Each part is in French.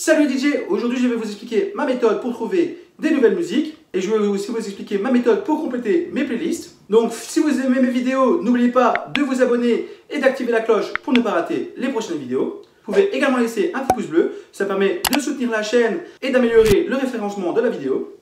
Salut DJ, aujourd'hui je vais vous expliquer ma méthode pour trouver des nouvelles musiques et je vais aussi vous expliquer ma méthode pour compléter mes playlists. Donc si vous aimez mes vidéos, n'oubliez pas de vous abonner et d'activer la cloche pour ne pas rater les prochaines vidéos. Vous pouvez également laisser un petit pouce bleu, ça permet de soutenir la chaîne et d'améliorer le référencement de la vidéo.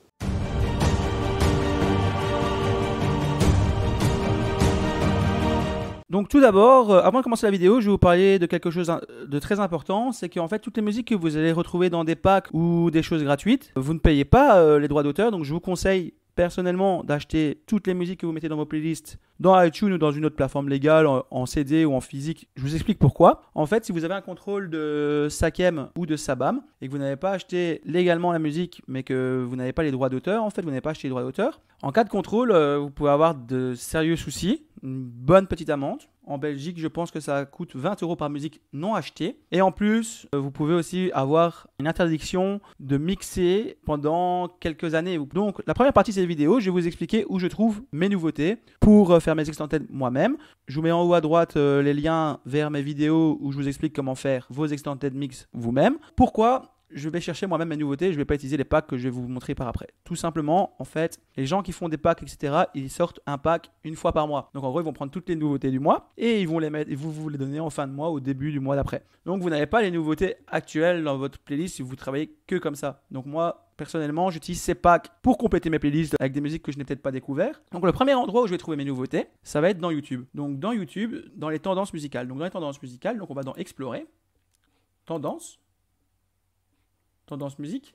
Donc tout d'abord, euh, avant de commencer la vidéo, je vais vous parler de quelque chose euh, de très important, c'est qu'en fait toutes les musiques que vous allez retrouver dans des packs ou des choses gratuites, vous ne payez pas euh, les droits d'auteur, donc je vous conseille personnellement d'acheter toutes les musiques que vous mettez dans vos playlists dans iTunes ou dans une autre plateforme légale, en, CD ou en physique. Je vous explique pourquoi. En fait, si vous avez un contrôle de Sakem ou de Sabam et que vous n'avez pas acheté légalement la musique mais que vous n'avez pas les droits d'auteur, en fait, vous n'avez pas acheté les droits d'auteur, en cas de contrôle, vous pouvez avoir de sérieux soucis une bonne petite amende. En Belgique, je pense que ça coûte 20 euros par musique non achetée. Et en plus, euh, vous pouvez aussi avoir une interdiction de mixer pendant quelques années. Donc, la première partie de cette vidéo, je vais vous expliquer où je trouve mes nouveautés pour euh, faire mes extensions moi-même. Je vous mets en haut à droite euh, les liens vers mes vidéos où je vous explique comment faire vos extensions mix vous-même. Pourquoi je vais chercher moi-même mes nouveautés, je vais pas utiliser les packs que je vais vous montrer par après. Tout simplement, en fait, les gens qui font des packs, etc., ils sortent un pack une fois par mois. Donc en gros, ils vont prendre toutes les nouveautés du mois et ils vont les mettre, et vous, vous les donner en fin de mois, au début du mois d'après. Donc vous n'avez pas les nouveautés actuelles dans votre playlist si vous travaillez que comme ça. Donc moi, personnellement, j'utilise ces packs pour compléter mes playlists avec des musiques que je n'ai peut-être pas découvertes. Donc le premier endroit où je vais trouver mes nouveautés, ça va être dans YouTube. Donc dans YouTube, dans les tendances musicales. Donc dans les tendances musicales, donc on va dans Explorer, Tendances tendance musique.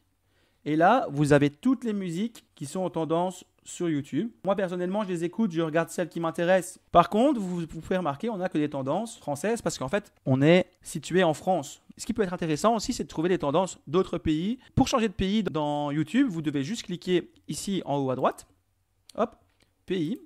Et là, vous avez toutes les musiques qui sont en tendance sur YouTube. Moi, personnellement, je les écoute, je regarde celles qui m'intéressent. Par contre, vous pouvez remarquer, on n'a que des tendances françaises parce qu'en fait, on est situé en France. Ce qui peut être intéressant aussi, c'est de trouver des tendances d'autres pays. Pour changer de pays dans YouTube, vous devez juste cliquer ici en haut à droite. Hop, pays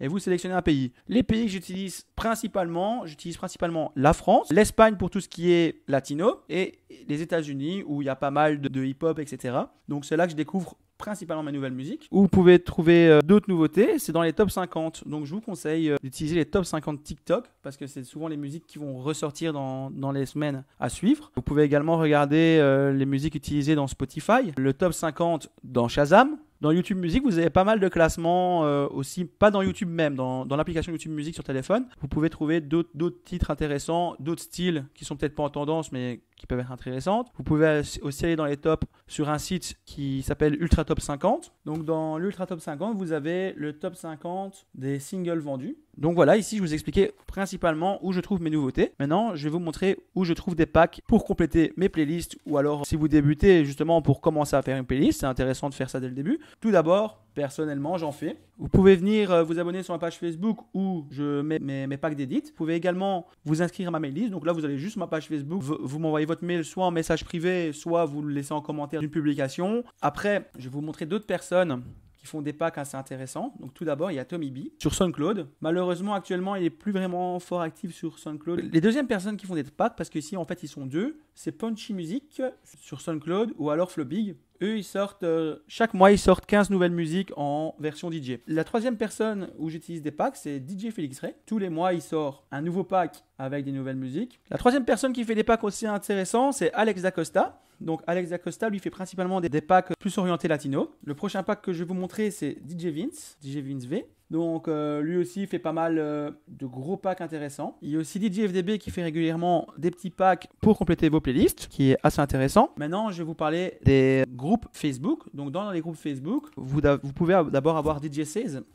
et vous sélectionnez un pays. Les pays que j'utilise principalement, j'utilise principalement la France, l'Espagne pour tout ce qui est latino et les États-Unis où il y a pas mal de, hip-hop, etc. Donc c'est là que je découvre principalement ma nouvelle musique. Où vous pouvez trouver euh, d'autres nouveautés, c'est dans les top 50. Donc je vous conseille euh, d'utiliser les top 50 TikTok parce que c'est souvent les musiques qui vont ressortir dans, les semaines à suivre. Vous pouvez également regarder euh, les musiques utilisées dans Spotify, le top 50 dans Shazam, dans YouTube Music, vous avez pas mal de classements euh, aussi, pas dans YouTube même, dans, dans l'application YouTube Music sur téléphone. Vous pouvez trouver d'autres titres intéressants, d'autres styles qui sont peut-être pas en tendance, mais qui peuvent être intéressantes. Vous pouvez aussi aller dans les tops sur un site qui s'appelle Ultra Top 50. Donc dans l'Ultra Top 50, vous avez le top 50 des singles vendus. Donc voilà, ici je vous expliquais principalement où je trouve mes nouveautés. Maintenant, je vais vous montrer où je trouve des packs pour compléter mes playlists ou alors si vous débutez justement pour commencer à faire une playlist, c'est intéressant de faire ça dès le début. Tout d'abord, Personnellement, j'en fais. Vous pouvez venir euh, vous abonner sur ma page Facebook où je mets mes, packs d'édite. Vous pouvez également vous inscrire à ma mail Donc là, vous allez juste ma page Facebook. Vous, m'envoyez votre mail soit en message privé, soit vous le laissez en commentaire d'une publication. Après, je vais vous montrer d'autres personnes qui font des packs assez intéressants. Donc tout d'abord, il y a Tommy B sur SoundCloud. Malheureusement, actuellement, il est plus vraiment fort actif sur SoundCloud. Les deuxièmes personnes qui font des packs, parce que ici, en fait, ils sont deux, c'est Punchy Music sur SoundCloud ou alors Flobig eux, ils sortent, euh, chaque mois, ils sortent 15 nouvelles musiques en version DJ. La troisième personne où j'utilise des packs, c'est DJ Félix Ray. Tous les mois, il sort un nouveau pack avec des nouvelles musiques. La troisième personne qui fait des packs aussi intéressants, c'est Alex Acosta. Donc Alex Acosta, lui, fait principalement des, packs plus orientés latino. Le prochain pack que je vais vous montrer, c'est DJ Vince, DJ Vince V. Donc euh, lui aussi fait pas mal euh, de gros packs intéressants. Il y a aussi DJ qui fait régulièrement des petits packs pour compléter vos playlists, qui est assez intéressant. Maintenant, je vais vous parler des groupes Facebook. Donc dans les groupes Facebook, vous, pouvez d'abord avoir DJ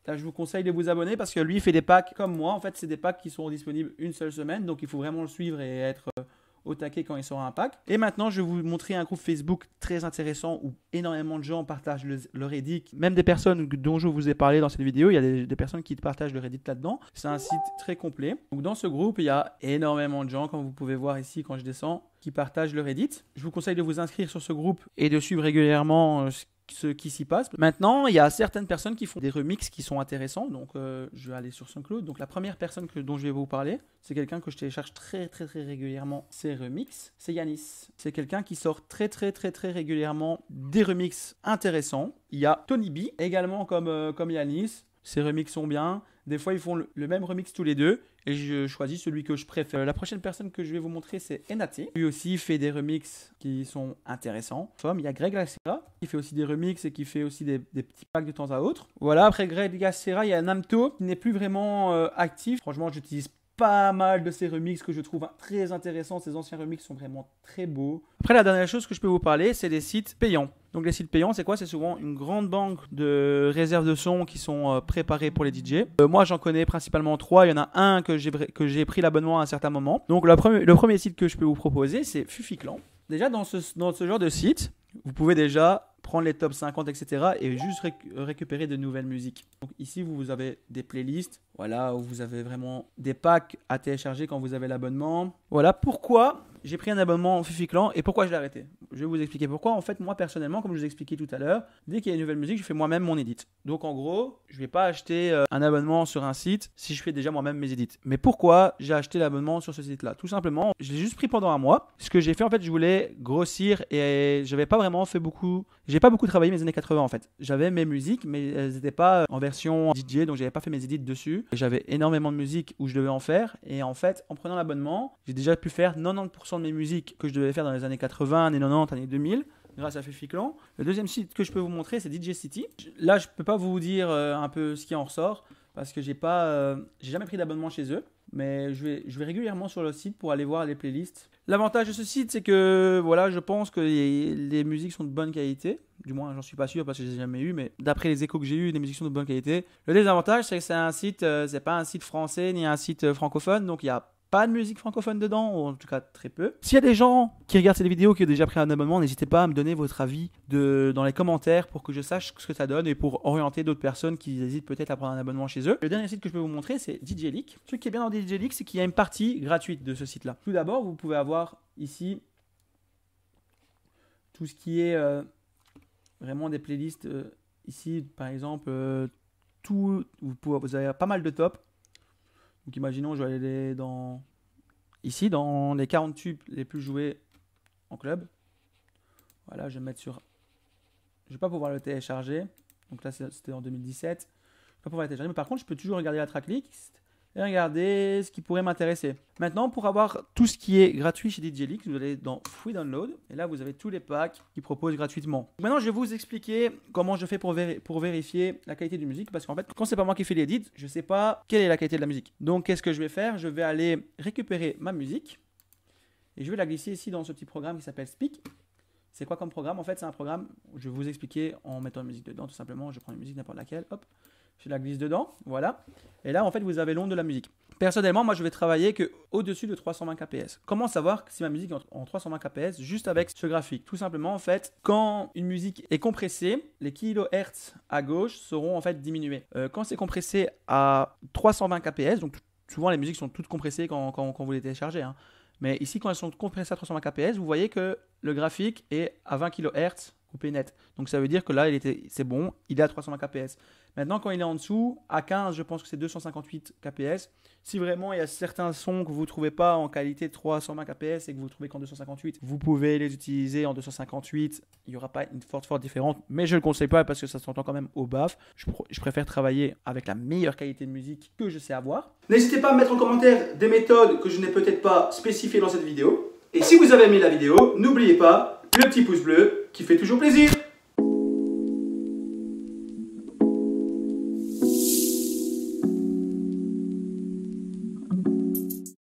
Là, je vous conseille de vous abonner parce que lui fait des packs comme moi. En fait, c'est des packs qui sont disponibles une seule semaine, donc il faut vraiment le suivre et être... Euh, au taquet quand il sort un pack. Et maintenant, je vais vous montrer un groupe Facebook très intéressant où énormément de gens partagent le, Reddit. Même des personnes dont je vous ai parlé dans cette vidéo, il y a des, personnes qui partagent le Reddit là-dedans. C'est un site très complet. Donc dans ce groupe, il y a énormément de gens, comme vous pouvez voir ici quand je descends qui partagent le Reddit. Je vous conseille de vous inscrire sur ce groupe et de suivre régulièrement euh, ce qui s'y passe. Maintenant, il y a certaines personnes qui font des remixes qui sont intéressants. Donc, euh, je vais aller sur SoundCloud. Donc, la première personne dont je vais vous parler, c'est quelqu'un que je télécharge très, très, très régulièrement ses remixes. C'est Yanis. C'est quelqu'un qui sort très, très, très, très régulièrement des remixes intéressants. Il y a Tony B, également comme, euh, comme Yanis. Ces remix sont bien. Des fois, ils font le, même remix tous les deux. Et je choisis celui que je préfère. La prochaine personne que je vais vous montrer, c'est Enati. Lui aussi fait des remixes qui sont intéressants. Comme il y a Greg Gacera qui fait aussi des remixes et qui fait aussi des, petits packs de temps à autre. Voilà, après Greg Gacera, il y a Namto, qui n'est plus vraiment euh, actif. Franchement, j'utilise pas mal de ces remixes que je trouve très intéressants. Ces anciens remixes sont vraiment très beaux. Après, la dernière chose que je peux vous parler, c'est des sites payants. Donc les sites payants, c'est quoi C'est souvent une grande banque de réserves de sons qui sont euh, préparées pour les DJ. Euh, moi, j'en connais principalement trois. Il y en a un que j'ai pris l'abonnement à un certain moment. Donc le premier, le premier site que je peux vous proposer, c'est Fuficlan. Déjà, dans ce, genre de site, vous pouvez déjà prendre les top 50, etc. et juste récupérer de nouvelles musiques. Donc ici, vous avez des playlists voilà, où vous avez vraiment des packs à télécharger quand vous avez l'abonnement. Voilà pourquoi j'ai pris un abonnement en Fifi Clan et pourquoi je l'ai arrêté. Je vais vous expliquer pourquoi. En fait, moi personnellement, comme je vous expliquais tout à l'heure, dès qu'il y a une nouvelle musique, je fais moi-même mon edit. Donc en gros, je vais pas acheter euh, un abonnement sur un site si je fais déjà moi-même mes edits. Mais pourquoi j'ai acheté l'abonnement sur ce site-là Tout simplement, je l'ai juste pris pendant un mois. Ce que j'ai fait en fait, je voulais grossir et je j'avais pas vraiment fait beaucoup. J'ai pas beaucoup travaillé mes années 80 en fait. J'avais mes musiques, mais elles n'étaient pas euh, en version euh, DJ, donc j'avais pas fait mes edits dessus. J'avais énormément de musique où je devais en faire. Et en fait, en prenant l'abonnement, j'ai déjà pu faire 90% de mes musiques que je devais faire dans les années 80, années 90, années 2000 grâce à Fifi Le deuxième site que je peux vous montrer, c'est DJ City. Là, je peux pas vous dire euh, un peu ce qui en ressort parce que j'ai euh, jamais pris d'abonnement chez eux mais je vais, je vais régulièrement sur le site pour aller voir les playlists. L'avantage de ce site, c'est que voilà, je pense que les, musiques sont de bonne qualité. Du moins, j'en suis pas sûr parce que je les ai jamais eu, mais d'après les échos que j'ai eu, les musiques sont de bonne qualité. Le désavantage, c'est que c'est un site, euh, c'est pas un site français ni un site francophone, donc il y a pas de musique francophone dedans, ou en tout cas très peu. S'il y a des gens qui regardent cette vidéos, qui ont déjà pris un abonnement, n'hésitez pas à me donner votre avis de, dans les commentaires pour que je sache ce que ça donne et pour orienter d'autres personnes qui hésitent peut-être à prendre un abonnement chez eux. Le dernier site que je peux vous montrer, c'est DJ Ce qui est bien dans DJ Leak, c'est qu'il y a une partie gratuite de ce site-là. Tout d'abord, vous pouvez avoir ici tout ce qui est euh, vraiment des playlists. Euh, ici, par exemple, euh, tout, vous, pouvez, vous avez pas mal de tops donc imaginons, je vais aller dans... Ici, dans les 40 tubes les plus joués en club. Voilà, je vais mettre sur... Je vais pas pouvoir le télécharger. Donc là, c'était en 2017. Je vais pas pouvoir le télécharger. Mais par contre, je peux toujours regarder la tracklist et regarder ce qui pourrait m'intéresser. Maintenant, pour avoir tout ce qui est gratuit chez DJLeaks, vous allez dans Free Download et là vous avez tous les packs qu'ils proposent gratuitement. Maintenant, je vais vous expliquer comment je fais pour, pour vérifier la qualité la musique parce qu'en fait, quand c'est pas moi qui fais l'édit, je sais pas quelle est la qualité de la musique. Donc, qu'est-ce que je vais faire Je vais aller récupérer ma musique et je vais la glisser ici dans ce petit programme qui s'appelle Speak c'est quoi comme programme En fait, c'est un programme, je vais vous expliquer en mettant une musique dedans, tout simplement. Je prends une musique n'importe laquelle, hop je la glisse dedans, voilà. Et là, en fait, vous avez l'onde de la musique. Personnellement, moi, je vais travailler que au-dessus de 320 kps. Comment savoir si ma musique est en 320 kps juste avec ce graphique Tout simplement, en fait, quand une musique est compressée, les kilohertz à gauche seront en fait diminués. Euh, quand c'est compressé à 320 kps, donc souvent les musiques sont toutes compressées quand, quand, vous les téléchargez. Hein. Mais ici, quand elles sont compressées à 320 kps, vous voyez que le graphique est à 20 kHz coupé net. Donc ça veut dire que là, il était, c'est bon, il est à 320 kps. Maintenant, quand il est en dessous, à 15, je pense que c'est 258 kps. Si vraiment il y a certains sons que vous ne trouvez pas en qualité 320 kps et que vous ne trouvez qu'en 258, vous pouvez les utiliser en 258. Il n'y aura pas une forte, forte différence, mais je ne le conseille pas parce que ça s'entend quand même au baf. Je, je, préfère travailler avec la meilleure qualité de musique que je sais avoir. N'hésitez pas à mettre en commentaire des méthodes que je n'ai peut-être pas spécifiées dans cette vidéo. Et si vous avez aimé la vidéo, n'oubliez pas le petit pouce bleu qui fait toujours plaisir.